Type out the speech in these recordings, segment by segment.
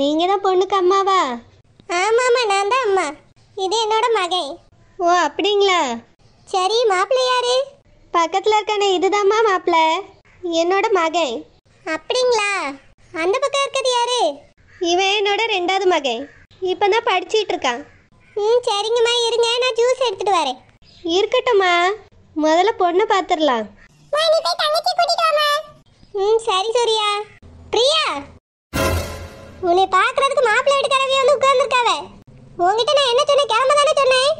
நீங்க தான் பொண்ணுக்கு அம்மாவா ஆமாம்மா நான் தான் அம்மா இது என்னோட மகன் ஓ அப்படிங்களா சரி மாப்பிள்ளை யாரு பக்கத்துல இருக்கானே இதுதாம்மா மாப்பிள்ளை என்னோட மகன் அப்படிங்களா அந்த பக்கம் இருக்கிறது யாரு இவன் என்னோட ரெண்டாவது மகன் இப்போ தான் படிச்சிட்டு இருக்கான் ம் சரிங்கம்மா இருங்க நான் ஜூஸ் எடுத்துட்டு வரேன் இருக்கட்டும்மா முதல்ல பொண்ணு பார்த்துடலாம் ம் சரி சூர்யா பிரியா உன்னை பாக்குறதுக்கு மாப்பிள்ளை வீட்டுக்காரவி வந்து உட்கார்ந்துருக்காவ உங்ககிட்ட நான் என்ன சொன்னேன் கிளம்ப தானே சொன்னேன்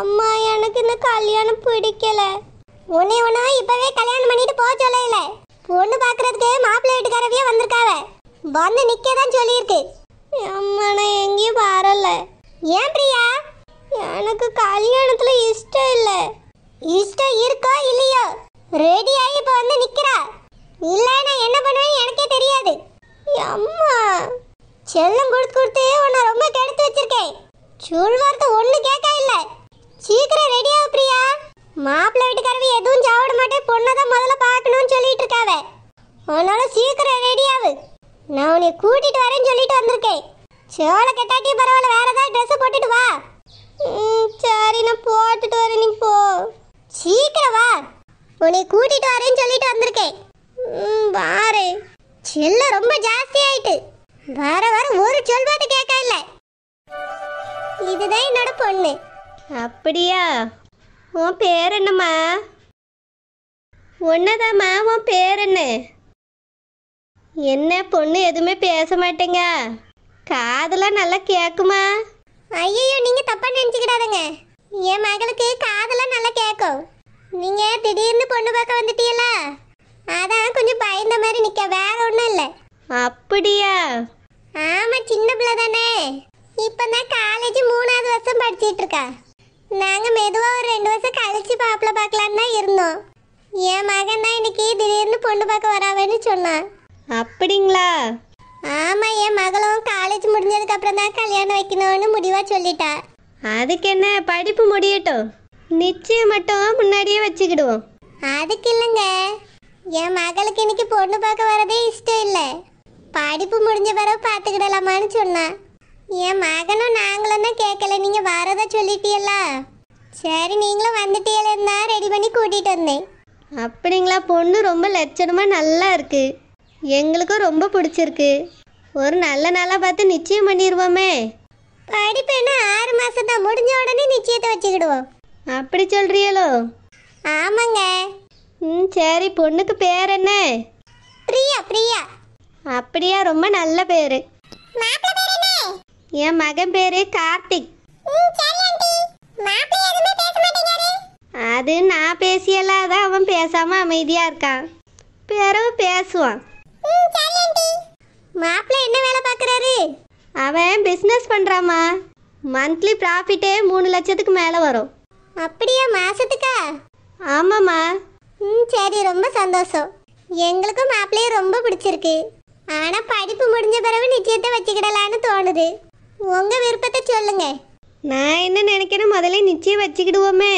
அம்மா எனக்கு இந்த கல்யாணம் பிடிக்கல உன்னை ஒன்றா இப்பவே கல்யாணம் பண்ணிட்டு போக இல்லை பொண்ணு பாக்குறதுக்கு மாப்பிள்ளை வீட்டுக்காரவியே வந்திருக்காவ வந்து நிக்க தான் சொல்லியிருக்கு அம்மா நான் எங்கேயும் வரல ஏன் பிரியா எனக்கு கல்யாணத்துல இஷ்டம் இல்ல இஷ்டம் இருக்கோ இல்லையோ ரெடி ஆகி இப்ப வந்து நிக்கிறா இல்ல நான் என்ன பண்ணுவேன்னு எனக்கே தெரியாது அம்மா செல்லம் கொடுத்து கொடுத்து உன்னை ரொம்ப கெடுத்து வச்சிருக்கேன் சொல் வார்த்தை ஒண்ணு கேட்க இல்ல சீக்கிரம் ரெடியா பிரியா மாப்பிள்ளை வீட்டுக்காரவி எதுவும் சாப்பிட மாட்டேன் பொண்ணை தான் முதல்ல பார்க்கணும்னு சொல்லிட்டு இருக்காவ அதனால சீக்கிரம் ரெடியாவு நான் உன்னை கூட்டிட்டு வரேன்னு சொல்லிட்டு வந்திருக்கேன் சோளை கட்டாட்டி பரவாயில்ல வேற ஏதாவது ட்ரெஸ் போட்டுட்டு வா சரி நான் போட்டுட்டு வரேன் நீ போ சீக்கிரம் வா உன்னை கூட்டிட்டு வரேன்னு சொல்லிட்டு வந்திருக்கேன் வாரே செல்ல ரொம்ப ஜாஸ்தி ஆயிட்டு வர வர ஒரு சொல்பாட்டு கேட்க இல்ல இதுதான் என்னோட பொண்ணு அப்படியா உன் பேர் என்னம்மா ஒன்னதாம்மா உன் பேர் என்ன என்ன பொண்ணு எதுவுமே பேச மாட்டேங்க காதெல்லாம் நல்லா கேட்குமா ஐயோ நீங்க தப்பா நினைச்சுக்கிடாதங்க என் மகளுக்கு காதெல்லாம் நல்லா கேட்கும் நீங்க திடீர்னு பொண்ணு பார்க்க வந்துட்டீங்களா அதான் கொஞ்சம் பயந்த மாதிரி நிக்க வேற ஒன்றும் இல்லை அப்படியா ஆமா சின்ன பிள்ளை தானே இப்பதான் காலேஜ் மூணாவது வருஷம் படிச்சிட்டு இருக்கா நாங்க மெதுவா ஒரு ரெண்டு வருஷம் கழிச்சு பாப்பிள பார்க்கலான்னு தான் இருந்தோம் என் மகன் தான் இன்னைக்கு திடீர்னு பொண்ணு பார்க்க வராவன்னு சொன்னான் அப்படிங்களா ஆமா என் மகளும் காலேஜ் முடிஞ்சதுக்கு அப்புறம் தான் கல்யாணம் வைக்கணும்னு முடிவா சொல்லிட்டா அதுக்கு என்ன படிப்பு முடியட்டும் நிச்சயம் மட்டும் முன்னாடியே வச்சுக்கிடுவோம் அதுக்கு இல்லைங்க என் மகளுக்கு இன்னைக்கு பொண்ணு பார்க்க வரதே இஷ்டம் இல்லை படிப்பு முடிஞ்ச பிறகு பார்த்துக்கிடலாமான்னு சொன்னேன் என் மகனும் நாங்களும் தான் கேட்கல நீங்கள் வரதை சொல்லிட்டீங்களா சரி நீங்களும் வந்துட்டீங்களேன்னு தான் ரெடி பண்ணி கூட்டிகிட்டு வந்தேன் அப்படிங்களா பொண்ணு ரொம்ப லட்சணமாக நல்லா இருக்குது எங்களுக்கும் ரொம்ப பிடிச்சிருக்கு ஒரு நல்ல நாளாக பார்த்து நிச்சயம் பண்ணிடுவோமே படிப்பு ஆறு மாதம் தான் முடிஞ்ச உடனே நிச்சயத்தை வச்சுக்கிடுவோம் அப்படி சொல்கிறியலோ ஆமாங்க ம் சரி பொண்ணுக்கு பேர் என்ன பிரியா பிரியா அப்படியா ரொம்ப நல்ல பேரு என் மகன் பேரு கார்த்திக் அது நான் பேசியெல்லாம் தான் அவன் பேசாம அமைதியா இருக்கான் பிறகு பேசுவான் மாப்பிள்ள என்ன வேலை பாக்குறாரு அவன் பிஸ்னஸ் பண்றாமா மந்த்லி ப்ராஃபிட்டே மூணு லட்சத்துக்கு மேலே வரும் அப்படியா மாசத்துக்கா ஆமாம்மா ம் சரி ரொம்ப சந்தோஷம் எங்களுக்கும் மாப்பிள்ளையே ரொம்ப பிடிச்சிருக்கு ஆனா படிப்பு முடிஞ்ச பிறகு நிச்சயத்தை வச்சுக்கிடலான்னு தோணுது உங்க விருப்பத்தை சொல்லுங்க நான் என்ன நினைக்கிறேன் முதல்ல நிச்சயம் வச்சுக்கிடுவோமே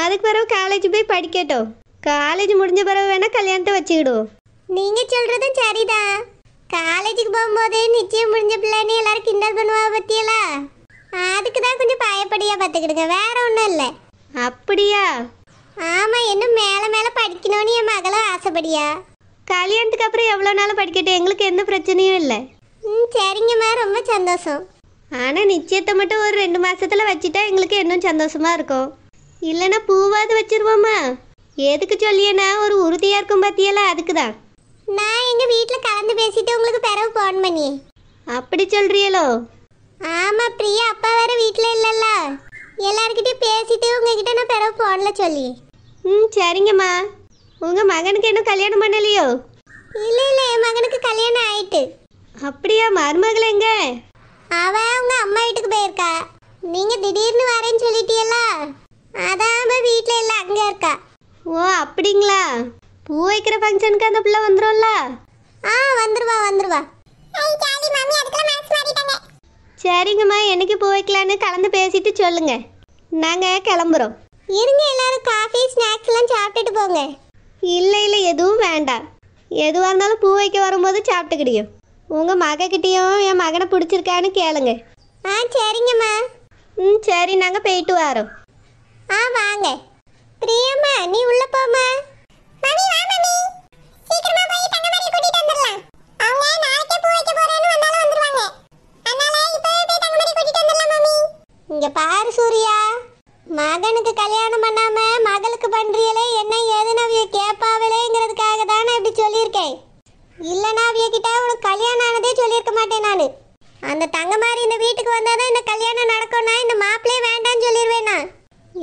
அதுக்கு பிறகு காலேஜ் போய் படிக்கட்டும் காலேஜ் முடிஞ்ச பிறகு வேணா கல்யாணத்தை வச்சுக்கிடுவோம் நீங்க சொல்றதும் சரிதான் காலேஜுக்கு போகும்போதே நிச்சயம் முடிஞ்ச பிள்ளைன்னு எல்லாரும் கிண்டல் பண்ணுவா பத்தியலா அதுக்கு தான் கொஞ்சம் பயப்படியா பார்த்துக்கிடுங்க வேற ஒன்றும் இல்லை அப்படியா ஆமாம் இன்னும் மேலே மேலே படிக்கணும்னு என் மகளும் ஆசைப்படியா கல்யாணத்துக்கு அப்புறம் எவ்வளோ நாளும் படிக்கட்டும் எங்களுக்கு எந்த பிரச்சனையும் இல்லை ம் சரிங்கம்மா ரொம்ப சந்தோஷம் ஆனால் நிச்சயத்தை மட்டும் ஒரு ரெண்டு மாதத்தில் வச்சுட்டா எங்களுக்கு இன்னும் சந்தோஷமாக இருக்கும் இல்லைன்னா பூவாவது வச்சிருவோமா எதுக்கு சொல்லியனா ஒரு உறுதியாக இருக்கும் பார்த்தியல அதுக்கு தான் நான் எங்கள் வீட்டில் கலந்து பேசிட்டு உங்களுக்கு பிறகு ஃபோன் பண்ணி அப்படி சொல்றியலோ ஆமாம் பிரியா அப்பா வேற வீட்டில் இல்லைல்ல எல்லார்கிட்டயும் பேசிட்டு உங்ககிட்ட நான் பிறகு ஃபோனில் சொல்லி ம் சரிங்கம்மா உங்க மகனுக்கு இன்னும் கல்யாணம் பண்ணலையோ இல்ல இல்ல என் மகனுக்கு கல்யாணம் ஆயிட்டு அப்படியா மருமகள் எங்க அவ உங்க அம்மா வீட்டுக்கு போயிருக்கா நீங்க திடீர்னு வரேன்னு சொல்லிட்டீல்ல அதான் அவ வீட்ல இல்ல அங்க இருக்கா ஓ அப்படிங்களா பூ வைக்கிற ஃபங்க்ஷனுக்கு அந்த புள்ள வந்துரும்ல ஆ வந்துருவா வந்துருவா சரிங்கம்மா என்னைக்கு பூ வைக்கலான்னு கலந்து பேசிட்டு சொல்லுங்க நாங்க கிளம்புறோம் இருங்க எல்லாரும் காஃபி ஸ்நாக்ஸ்லாம் சாப்பிட்டுட்டு போங்க இல்லை இல்லை எதுவும் வேண்டாம் எதுவாக இருந்தாலும் பூ வைக்க வரும்போது சாப்பிட்டுக்கிடியும் உங்கள் மகக்கிட்டேயும் என் மகனை பிடிச்சிருக்கான்னு கேளுங்க ஆ சரிங்கம்மா ம் சரி நாங்கள் போயிட்டு வரோம் ஆ வாங்க பிரியம்மா நீ உள்ளே போமா மணி இங்க பாரு சூர்யா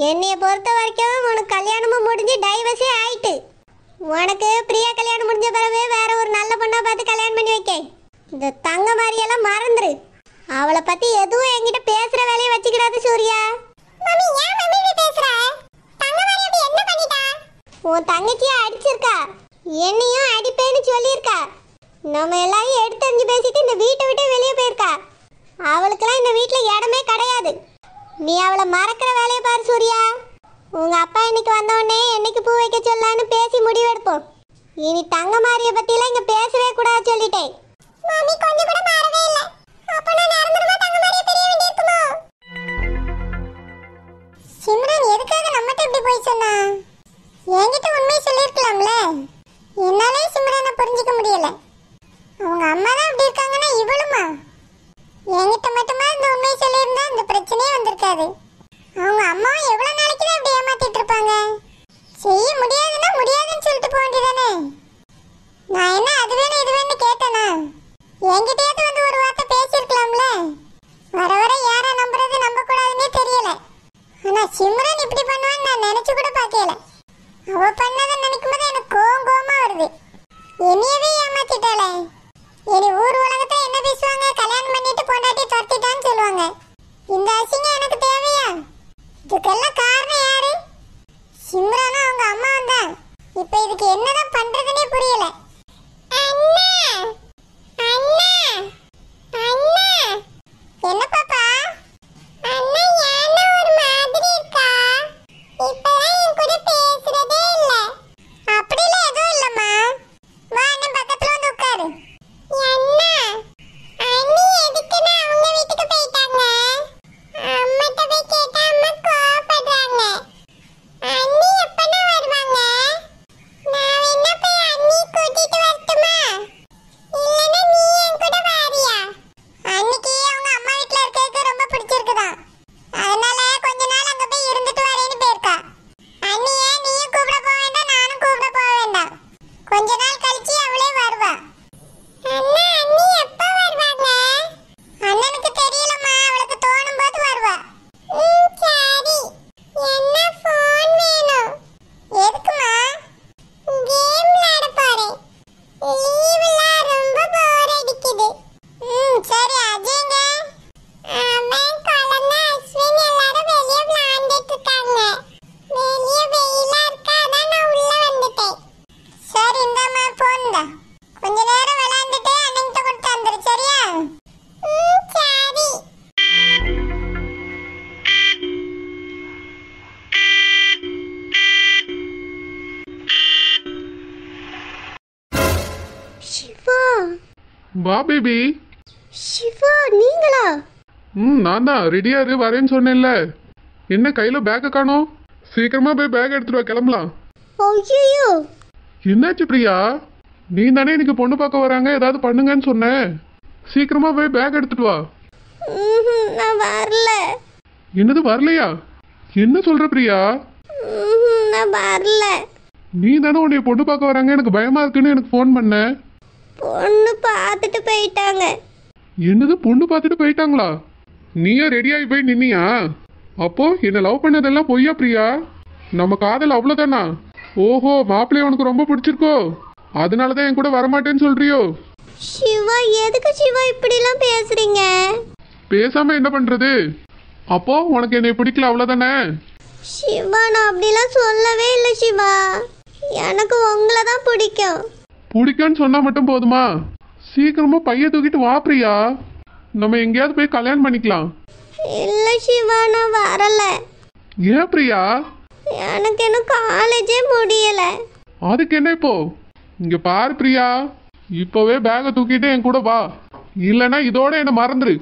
என்னைய பொறுத்த வரைக்கும் உனக்கு கல்யாணமும் முடிஞ்சு டைவர்ஸே ஆயிட்டு உனக்கு பிரியா கல்யாணம் முடிஞ்ச பிறகு வேற ஒரு நல்ல பொண்ணா பார்த்து கல்யாணம் பண்ணி வைக்க இந்த தங்க மாதிரியெல்லாம் மறந்துரு அவளை பத்தி எதுவும் என்கிட்ட பேசுற வேலையை வச்சுக்கிறாது சூர்யா உன் தங்கச்சியை அடிச்சிருக்கா என்னையும் அடிப்பேன்னு சொல்லியிருக்கா நம்ம எடுத்து அஞ்சு பேசிட்டு இந்த வீட்டை விட்டு வெளியே போயிருக்கா அவளுக்கெல்லாம் இந்த வீட்டில் இடமே கிடையாது நீ அவளை மறக்கிற வேலையை பாரு சூர்யா உங்க அப்பா இன்னைக்கு வந்தோடனே என்னைக்கு பூ வைக்க சொல்லான்னு பேசி முடிவெடுப்போம் இனி தங்க மாரிய பத்திலாம் இங்க பேசவே கூடாது வந்திருக்காது அவங்க அம்மா எவ்வளவு நாளைக்கு தான் இப்படி ஏமாத்திட்டு இருப்பாங்க செய்ய முடியாதுன்னா முடியாதுன்னு சொல்லிட்டு போக வேண்டியதானே நான் என்ன அது வேணும் இது கேட்டேனா என்கிட்டயாவது வந்து ஒரு வார்த்தை பேசியிருக்கலாம்ல வர வர யாரை நம்புறது நம்ப கூடாதுன்னே தெரியல ஆனா சிம்ரன் இப்படி பண்ணுவான்னு நான் நினைச்சு கூட பார்க்கல அவ பண்ணதை நினைக்கும் போது எனக்கு கோம் கோமா வருது என்னையவே ஏமாத்திட்டாளே இனி ஊர் உலகத்தை என்ன பேசுவாங்க கல்யாணம் பண்ணிட்டு பொண்டாட்டி துரத்திட்டான்னு சொல்லுவாங்க இந்த அசிங்க எனக்கு தேவையா இதுக்கெல்லாம் காரணம் யாரு சிம்ரனும் அவங்க அம்மா தான் இப்ப இதுக்கு என்னதான் பண்றது வா பேபி சிவா நீங்களா ம் நான் தான் ரெடியா இரு வரேன்னு சொன்னேன்ல என்ன கையில பேக்க காணோம் சீக்கிரமா போய் பேக் எடுத்துட்டு வா கிளம்பலாம் ஐயோ என்னாச்சு பிரியா நீ தானே எனக்கு பொண்ணு பார்க்க வராங்க ஏதாவது பண்ணுங்கன்னு சொன்னேன் சீக்கிரமா போய் பேக் எடுத்துட்டு வா நான் வரல என்னது வரலையா என்ன சொல்ற பிரியா நான் வரல நீ தானே உன்னை பொண்ணு பார்க்க வராங்க எனக்கு பயமா இருக்குன்னு எனக்கு ஃபோன் பண்ணேன் பொண்ணு பார்த்துட்டு போயிட்டாங்க என்னது பொண்ணு பார்த்துட்டு போயிட்டாங்களா நீயா ரெடியாகி போய் நின்னியா அப்போ என்னை லவ் பண்ணதெல்லாம் பொய்யா பிரியா நம்ம காதல் அவ்வளோதானா ஓஹோ மாப்பிள்ளைய உனக்கு ரொம்ப பிடிச்சிருக்கோ அதனால தான் என் கூட வரமாட்டேன்னு சொல்றியோ சிவா எதுக்கு சிவா இப்படிலாம் பேசுறீங்க பேசாம என்ன பண்றது அப்போ உனக்கு என்னை பிடிக்கல அவ்வளோதானே சிவா நான் அப்படிலாம் சொல்லவே இல்லை சிவா எனக்கு உங்களை தான் பிடிக்கும் பிடிக்கன்னு சொன்னா மட்டும் போதுமா சீக்கிரமா பைய தூக்கிட்டு வா பிரியா நம்ம எங்கேயாவது போய் கல்யாணம் பண்ணிக்கலாம் இல்ல சிவா நான் வரல ஏன் பிரியா எனக்கு என்ன காலேஜே முடியல அதுக்கு என்ன இப்போ இங்க பாரு பிரியா இப்பவே பேக தூக்கிட்டு என் கூட வா இல்லனா இதோட என்ன மறந்துரு